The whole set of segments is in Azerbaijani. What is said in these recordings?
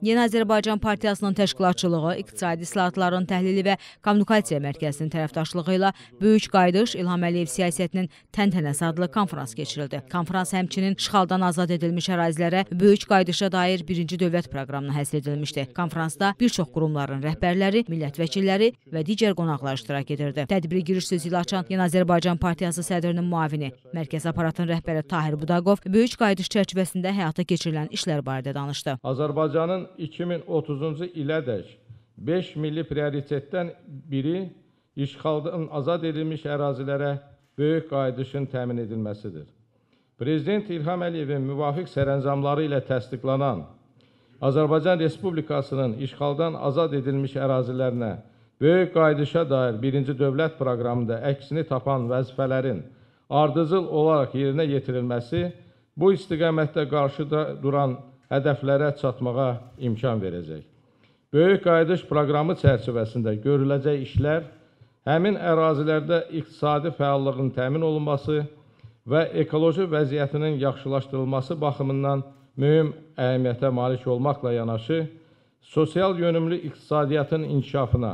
Yeni Azərbaycan Partiyasının təşkilatçılığı, iqtisadi islahatların təhlili və kommunikasiya mərkəzinin tərəfdaşlığı ilə Böyük Qayıdış İlham Əliyev siyasətinin təntənəsi adlı konfrans keçirildi. Konfrans həmçinin işğaldan azad edilmiş ərazilərə Böyük Qayıdışa dair birinci dövlət proqramına həsr edilmişdi. Konfransda bir çox qurumların rəhbərləri, millət vəkilləri və digər qonaqlar iştirak edirdi. Tədbiri giriş sözü ilə açan Yeni Azərbaycan Partiyası sədrinin müavini, mərkəz aparatın rəhbəri Tahir Budaqov Böyük Qayıdış çərçivəsində həyata keçirilən işlər barədə danışdı. Azərbaycanın baxımdan 2030-cu ilədək 5 milli prioritetdən biri işğaldan azad edilmiş ərazilərə böyük qayıdışın təmin edilməsidir. Prezident İlham Əliyevin müvafiq sərəncamları ilə təsdiqlanan Azərbaycan Respublikasının işğaldan azad edilmiş ərazilərinə böyük qayıdışa dair birinci dövlət proqramında əksini tapan vəzifələrin ardıcıl olaraq yerinə yetirilməsi bu istiqamətdə qarşı duran hədəflərə çatmağa imkan verəcək. Böyük qayıdış proqramı çərçivəsində görüləcək işlər həmin ərazilərdə iqtisadi fəallığın təmin olunması və ekoloji vəziyyətinin yaxşılaşdırılması baxımından mühüm əhəmiyyətə malik olmaqla yanaşı, sosial yönümlü iqtisadiyyatın inkişafına,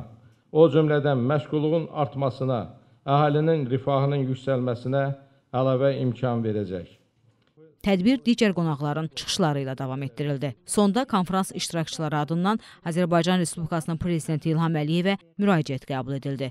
o cümlədən məşğulluğun artmasına, əhalinin rifahının yüksəlməsinə əlavə imkan verəcək. Tədbir digər qonaqların çıxışları ilə davam etdirildi. Sonda konfrans iştirakçıları adından Azərbaycan Respublikasının prezidenti İlham Əliyevə müraciət qəbul edildi.